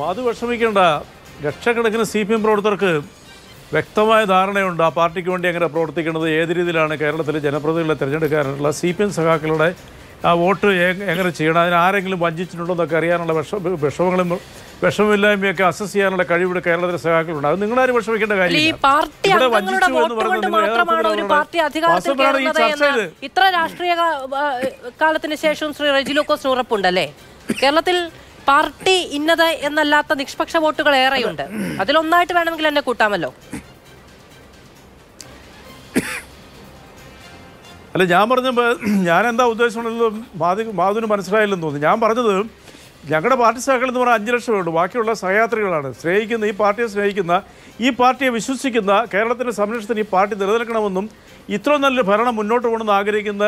മാധു വിഷമിക്കേണ്ട ലക്ഷക്കണക്കിന് C P M പ്രവർത്തകർക്ക് വ്യക്തമായ ധാരണയുണ്ട് ആ പാർട്ടിക്ക് വേണ്ടി എങ്ങനെ പ്രവർത്തിക്കുന്നത് ഏത് രീതിയിലാണ് കേരളത്തിലെ ജനപ്രതിനിധികളെ തിരഞ്ഞെടുക്കാനുള്ള സി പി എം സഖാക്കളുടെ ആ വോട്ട് എങ്ങനെ ചെയ്യണം അതിന് ആരെങ്കിലും വഞ്ചിച്ചിട്ടുണ്ടോ എന്നൊക്കെ അറിയാനുള്ള വിഷ വിഷമങ്ങളും വിഷമമില്ലായ്മയൊക്കെ അസസ് ചെയ്യാനുള്ള കഴിവിടെ കേരളത്തിലെ സഖാക്കളുണ്ട് അത് നിങ്ങളാരും വിഷമിക്കേണ്ട കാര്യം ഇത്ര ശേഷം ശ്രീ റെജിലോക്കോസ് ഉറപ്പുണ്ടല്ലേ കേരളത്തിൽ പാർട്ടി ഇന്നത് എന്നല്ലാത്ത നിഷ്പക്ഷ വോട്ടുകൾ ഏറെയുണ്ട് അതിലൊന്നായിട്ട് വേണമെങ്കിൽ എന്നെ കൂട്ടാമല്ലോ അല്ല ഞാൻ പറഞ്ഞപ്പോൾ ഞാൻ എന്താ ഉദ്ദേശമുള്ളത് മാധു മാധുവിന് മനസ്സിലായില്ലെന്ന് തോന്നുന്നു ഞാൻ പറഞ്ഞത് ഞങ്ങളുടെ പാർട്ടി സഹാക്കൾ എന്ന് പറഞ്ഞാൽ അഞ്ച് ഉള്ളൂ ബാക്കിയുള്ള സഹയാത്രികളാണ് സ്നേഹിക്കുന്ന ഈ പാർട്ടിയെ സ്നേഹിക്കുന്ന ഈ പാർട്ടിയെ വിശ്വസിക്കുന്ന കേരളത്തിൻ്റെ സംരക്ഷണത്തിന് ഈ പാർട്ടി നിലനിൽക്കണമെന്നും ഇത്രയും നല്ലൊരു ഭരണം മുന്നോട്ട് പോകണമെന്ന് ആഗ്രഹിക്കുന്ന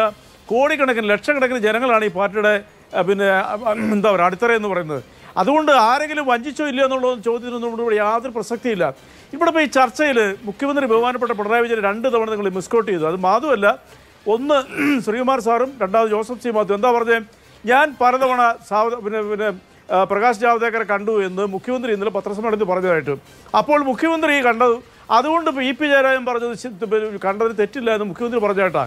കോടിക്കണക്കിന് ലക്ഷക്കണക്കിന് ജനങ്ങളാണ് ഈ പാർട്ടിയുടെ പിന്നെ എന്താ പറയുക അടിത്തറ എന്ന് പറയുന്നത് അതുകൊണ്ട് ആരെങ്കിലും വഞ്ചിച്ചോ ഇല്ല എന്നുള്ള ചോദ്യത്തിനൊന്നും ഇവിടെ യാതൊരു പ്രസക്തിയില്ല ഇവിടെ ഇപ്പോൾ ഈ ചർച്ചയിൽ മുഖ്യമന്ത്രി ബഹുമാനപ്പെട്ട പിണറായി വിജയൻ രണ്ട് തവണ നിങ്ങൾ മിസ്കൗട്ട് ചെയ്തു അത് മാധുവല്ല ഒന്ന് ശ്രീകുമാർ സാറും രണ്ടാമത് ജോസഫ് സി മാധു എന്താ പറഞ്ഞത് ഞാൻ പലതവണ സാവ പിന്നെ പിന്നെ പ്രകാശ് ജാവദേക്കറെ കണ്ടു എന്ന് മുഖ്യമന്ത്രി ഇന്നലെ പത്രസമ്മേളനത്തിൽ പറഞ്ഞതായിട്ട് അപ്പോൾ മുഖ്യമന്ത്രി കണ്ടത് അതുകൊണ്ട് ഇ പി ജയരാജൻ പറഞ്ഞത് കണ്ടത് തെറ്റില്ല എന്ന് മുഖ്യമന്ത്രി പറഞ്ഞേട്ടാ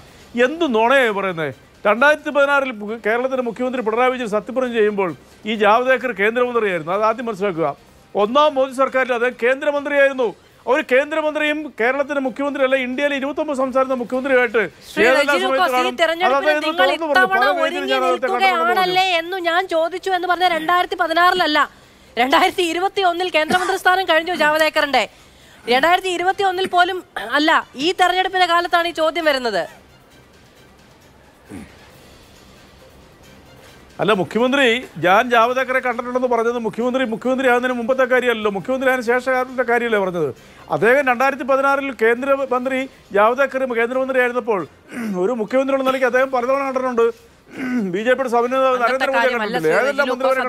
എന്ത് നുണയായി പറയുന്നത് രണ്ടായിരത്തി പതിനാറിൽ കേരളത്തിൻ്റെ മുഖ്യമന്ത്രി പിണറായി വിജയൻ സത്യപ്രതിജ്ഞ ചെയ്യുമ്പോൾ ഈ ജാവദേക്കർ കേന്ദ്രമന്ത്രിയായിരുന്നു അത് ആദ്യം മനസ്സിലാക്കുക ഒന്നാം മോദി സർക്കാരിൽ അദ്ദേഹം കേന്ദ്രമന്ത്രിയായിരുന്നു ഒരു കേന്ദ്രമന്ത്രിയും കേരളത്തിന്റെ മുഖ്യമന്ത്രി അല്ല ഇന്ത്യയിലെ ഇരുപത്തൊമ്പത് സംസ്ഥാനത്തെ മുഖ്യമന്ത്രിയായിട്ട് നിൽക്കുകയാണല്ലേ ഞാൻ ചോദിച്ചു എന്ന് പറഞ്ഞ രണ്ടായിരത്തി പതിനാറിലല്ല രണ്ടായിരത്തി ഇരുപത്തി ഒന്നിൽ കേന്ദ്രമന്ത്രി സ്ഥാനം കഴിഞ്ഞു ജാവദേക്കറിന്റെ രണ്ടായിരത്തി ഇരുപത്തി ഒന്നിൽ പോലും അല്ല ഈ തെരഞ്ഞെടുപ്പിന്റെ കാലത്താണ് ഈ ചോദ്യം വരുന്നത് അല്ല മുഖ്യമന്ത്രി ഞാൻ ജാവദേക്കറെ കണ്ടിട്ടുണ്ടെന്ന് പറഞ്ഞത് മുഖ്യമന്ത്രി മുഖ്യമന്ത്രി ആകുന്നതിന് മുമ്പത്തെ കാര്യമല്ലല്ലോ മുഖ്യമന്ത്രി ആയതിനു ശേഷത്തെ കാര്യമല്ലേ പറഞ്ഞത് അദ്ദേഹം രണ്ടായിരത്തി പതിനാറിൽ കേന്ദ്രമന്ത്രി ജാവദേക്കർ കേന്ദ്രമന്ത്രി ആയിരുന്നപ്പോൾ ഒരു മുഖ്യമന്ത്രി എന്ന നിലയ്ക്ക് അദ്ദേഹം പലതവണ കണ്ടിട്ടുണ്ട് ബി ജെ പിയുടെ സമിതി നരേന്ദ്രമോദി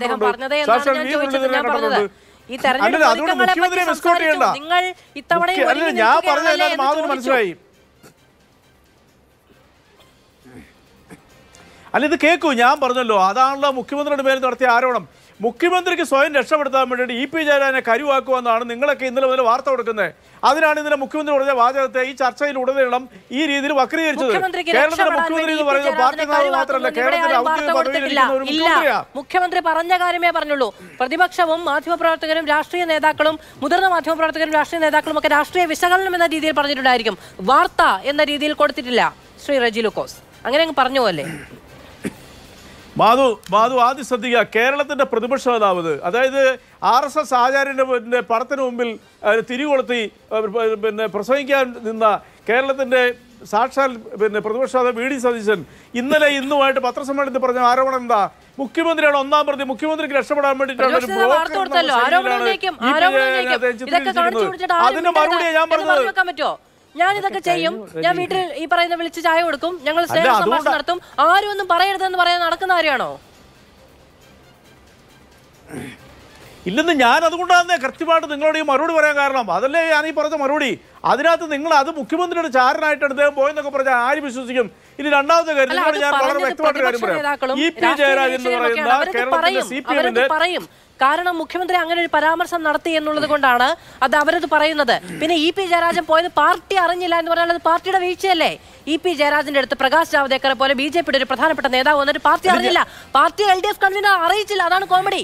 കണ്ടിട്ടുണ്ട് ഈ തെരഞ്ഞെടുപ്പ് നിങ്ങൾ ഞാൻ പറഞ്ഞത് മാധവന് മനസ്സിലായി അല്ല ഇത് കേൾക്കൂ ഞാൻ പറഞ്ഞല്ലോ അതാണല്ലോ മുഖ്യമന്ത്രിയുടെ പേരിൽ നടത്തിയ ആരോപണം മുഖ്യമന്ത്രിക്ക് സ്വയം രക്ഷപ്പെടുത്താൻ വേണ്ടിയിട്ട് ഇ പി ജയരാജനെ കരുവാക്കുമെന്നാണ് നിങ്ങളൊക്കെ ഇന്നലെ മുതൽ വാർത്ത കൊടുക്കുന്നത് അതിനാണ് ഇന്നലെ മുഖ്യമന്ത്രി പറഞ്ഞ വാചകത്തെ ഈ ചർച്ചയിൽ ഉടനീളം ഈ രീതിയിൽ വക്രീകരിച്ചത് കേരളത്തിലെ മുഖ്യമന്ത്രി എന്ന് പറയുന്നത് പാർട്ടി മാത്രമല്ല കേരളത്തിലെ മുഖ്യമന്ത്രി പറഞ്ഞ കാര്യമേ പറഞ്ഞുള്ളൂ പ്രതിപക്ഷവും മാധ്യമപ്രവർത്തകരും രാഷ്ട്രീയ നേതാക്കളും മുതിർന്ന മാധ്യമപ്രവർത്തകരും രാഷ്ട്രീയ നേതാക്കളും ഒക്കെ രാഷ്ട്രീയ വിശകലനം എന്ന രീതിയിൽ പറഞ്ഞിട്ടുണ്ടായിരിക്കും വാർത്ത എന്ന രീതിയിൽ കൊടുത്തിട്ടില്ല ശ്രീ റജി ലുക്കോസ് അങ്ങനെ അങ്ങ് പറഞ്ഞു പോലെ മാധു മാധു ആദ്യം ശ്രദ്ധിക്കുക കേരളത്തിൻ്റെ പ്രതിപക്ഷ നേതാവ് അതായത് ആർ എസ് എസ് ആചാര്യൻ്റെ പടത്തിന് മുമ്പിൽ തിരികൊളുത്തി പിന്നെ പ്രസംഗിക്കാൻ നിന്ന കേരളത്തിൻ്റെ സാക്ഷാൽ പിന്നെ പ്രതിപക്ഷ നേതാവ് വി ഡി സതീശൻ ഇന്നലെ ഇന്നുമായിട്ട് പത്രസമ്മേളനത്തിൽ പറഞ്ഞ ആരോപണം എന്താ മുഖ്യമന്ത്രിയാണ് ഒന്നാം പ്രതി മുഖ്യമന്ത്രിക്ക് രക്ഷപ്പെടാൻ വേണ്ടിയിട്ടാണ് അതിന്റെ മറുപടിയാണ് ഞാൻ പറഞ്ഞത് ഞാൻ ഇതൊക്കെ ചെയ്യും ഞാൻ വീട്ടിൽ ഈ പറയുന്ന വിളിച്ച് ചായ കൊടുക്കും ഞങ്ങൾ സ്നേഹം നടത്തും ആരും ഒന്നും പറയരുതെന്ന് പറയാൻ നടക്കുന്ന ആരെയാണോ ഇല്ലെന്ന് ഞാൻ അതുകൊണ്ടാണ് കൃത്യമായിട്ട് നിങ്ങളോട് ഈ മറുപടി പറയാൻ കാരണം അതല്ലേ ഞാൻ ഈ പറഞ്ഞ മറുപടി അതിനകത്ത് നിങ്ങൾ അത് മുഖ്യമന്ത്രിയുടെ ചാരനായിട്ട് അദ്ദേഹം പോയെന്നൊക്കെ പറഞ്ഞാൽ ആര് വിശ്വസിക്കും ഇനി രണ്ടാമത്തെ കാര്യം ഞാൻ വളരെ വ്യക്തമായിട്ട് കാര്യം പറയാം ഇ പി ജയരാജൻ എന്ന് പറയുന്ന കേരളത്തിലെ സി പി എമ്മിന്റെ കാരണം മുഖ്യമന്ത്രി അങ്ങനെ ഒരു പരാമർശം നടത്തി എന്നുള്ളത് കൊണ്ടാണ് അത് അവരത് പറയുന്നത് പിന്നെ ഇ പി ജയരാജൻ പോയത് പാർട്ടി അറിഞ്ഞില്ല എന്ന് പറഞ്ഞാൽ അത് പാർട്ടിയുടെ വീഴ്ചയല്ലേ ഇ പി ജയരാജന്റെ അടുത്ത് പ്രകാശ് ജാവദേക്കറെ പോലെ ബി ജെ പിയുടെ ഒരു പ്രധാനപ്പെട്ട നേതാവ് വന്നിട്ട് പാർട്ടി അറിഞ്ഞില്ല party L D F convener അറിയിച്ചില്ല അതാണ് കോമഡി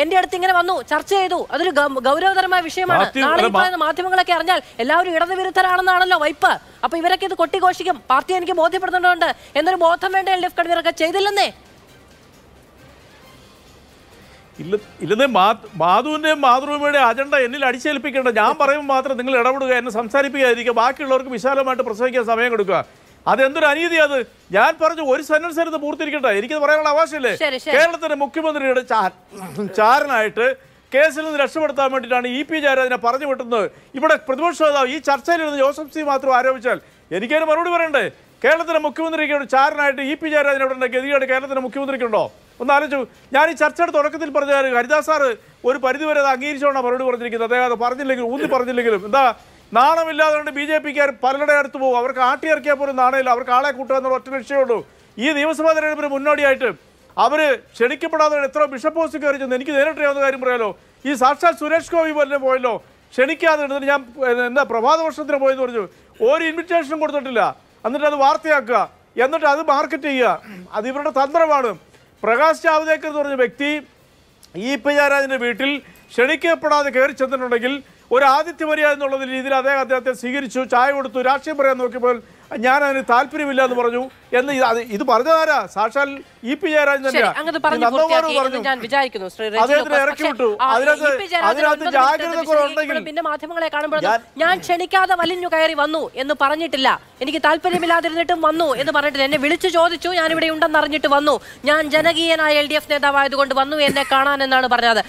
എന്റെ അടുത്ത് ഇങ്ങനെ വന്നു ചർച്ച ചെയ്തു അതൊരു ഗൗരവതരമായ വിഷയമാണ് നാളെ പറയുന്ന മാധ്യമങ്ങളൊക്കെ അറിഞ്ഞാൽ എല്ലാവരും ഇടതുവിരുദ്ധരാണെന്നാണല്ലോ വൈപ്പ് അപ്പൊ ഇവരൊക്കെ ഇത് കൊട്ടിഘോഷിക്കും പാർട്ടി എനിക്ക് ബോധ്യപ്പെടുത്തേണ്ടതുണ്ട് എന്നൊരു ബോധം വേണ്ട എൽ ഡി എഫ് കൺവീനറൊക്കെ ചെയ്തില്ലെന്നേ ഇല്ല ഇല്ലെന്നേ മാധുവിൻ്റെയും മാതൃഭൂമിയുടെ അജണ്ട എന്നിൽ അടിച്ചേൽപ്പിക്കേണ്ട ഞാൻ പറയുമ്പോൾ മാത്രം നിങ്ങൾ ഇടപെടുക എന്നെ സംസാരിപ്പിക്കാതിരിക്കുക ബാക്കിയുള്ളവർക്ക് വിശാലമായിട്ട് പ്രസംഗിക്കാൻ സമയം കൊടുക്കുക അതെന്തൊരു അനീതി അത് ഞാൻ പറഞ്ഞു ഒരു സെന്റൻസ് എടുത്ത് പൂർത്തിയിരിക്കട്ടെ എനിക്കത് പറയാനുള്ള അവകാശമില്ലേ കേരളത്തിന്റെ മുഖ്യമന്ത്രിയുടെ ചാരനായിട്ട് കേസിൽ നിന്ന് രക്ഷപ്പെടുത്താൻ വേണ്ടിയിട്ടാണ് ഇ പി ജയരാജനെ പറഞ്ഞു വിട്ടുന്നത് ഇവിടെ പ്രതിപക്ഷ നേതാവ് ഈ ചർച്ചയിലിരുന്ന് ജോസഫ് സി മാത്രം ആരോപിച്ചാൽ എനിക്കതിന് മറുപടി പറയണ്ടേ കേരളത്തിലെ മുഖ്യമന്ത്രിക്ക് ഒരു ചാരനായിട്ട് ഇ പി ജയരാജനെ ഇവിടെ ഗതികേട് കേരളത്തിലെ മുഖ്യമന്ത്രിക്കുണ്ടോ ഒന്ന് ആലോചിച്ചു ഞാൻ ഈ ചർച്ചയുടെ തുടക്കത്തിൽ പറഞ്ഞ ഹരിദാസ് സാറ് ഒരു പരിധിവരെ അത് അംഗീകരിച്ചോണ്ടാണ് മറുപടി പറഞ്ഞിരിക്കുന്നത് അദ്ദേഹം അത് പറഞ്ഞില്ലെങ്കിലും ഊന്നി പറഞ്ഞില്ലെങ്കിലും എന്താ നാണമില്ലാതെ കൊണ്ട് ബി ജെ പിക്കാർ പലരുടെ അടുത്ത് പോകും അവർക്ക് ഇറക്കിയാൽ പോലും നാണമില്ല അവർക്ക് ആളെ കൂട്ടുക എന്നുള്ള ഒറ്റ ലക്ഷ്യമുള്ളൂ ഈ നിയമസഭാ തെരഞ്ഞെടുപ്പിന് മുന്നോടിയായിട്ട് അവർ ക്ഷണിക്കപ്പെടാതെ എത്ര ബിഷപ്പ് പോസ്റ്റ് കയറി ചെന്ന് എനിക്ക് ചെയ്യാവുന്ന കാര്യം പറയാലോ ഈ സാക്ഷാത് സുരേഷ് ഗോപി പോലെ പോയല്ലോ ക്ഷണിക്കാതെ ഞാൻ എന്താ പ്രഭാത വർഷത്തിന് പോയെന്ന് പറഞ്ഞു ഒരു ഇൻവിറ്റേഷനും കൊടുത്തിട്ടില്ല എന്നിട്ട് അത് വാർത്തയാക്കുക എന്നിട്ട് അത് മാർക്കറ്റ് ചെയ്യുക അത് ഇവരുടെ തന്ത്രമാണ് പ്രകാശ് ജാവദേക്കർ എന്ന് പറഞ്ഞ വ്യക്തി ഇ പി ജയരാജൻ്റെ വീട്ടിൽ ക്ഷണിക്കപ്പെടാതെ കയറി ചെന്നിട്ടുണ്ടെങ്കിൽ ഒരു മര്യാദ എന്നുള്ള രീതിയിൽ അദ്ദേഹം അദ്ദേഹത്തെ സ്വീകരിച്ചു ചായ കൊടുത്തു രാഷ്ട്രീയം പറയാൻ നോക്കിയപ്പോൾ ഞാൻ അതിന് താല്പര്യമില്ല എന്ന് പറഞ്ഞു എന്ന് ഇത് പറഞ്ഞതാരാ സാക്ഷാൽ ഇ പി ജയരാജൻ തന്നെയാണ് മാധ്യമങ്ങളെ കാണുമ്പോൾ ഞാൻ വലിഞ്ഞു കയറി വന്നു എന്ന് പറഞ്ഞിട്ടില്ല എനിക്ക് താല്പര്യമില്ലാതിരുന്നിട്ടും വന്നു എന്ന് പറഞ്ഞിട്ട് എന്നെ വിളിച്ചു ചോദിച്ചു ഞാൻ ഇവിടെ ഉണ്ടെന്ന് അറിഞ്ഞിട്ട് വന്നു ഞാൻ ജനകീയനായ എൽ ഡി എഫ് നേതാവായതുകൊണ്ട് വന്നു എന്നെ കാണാൻ എന്നാണ് പറഞ്ഞത്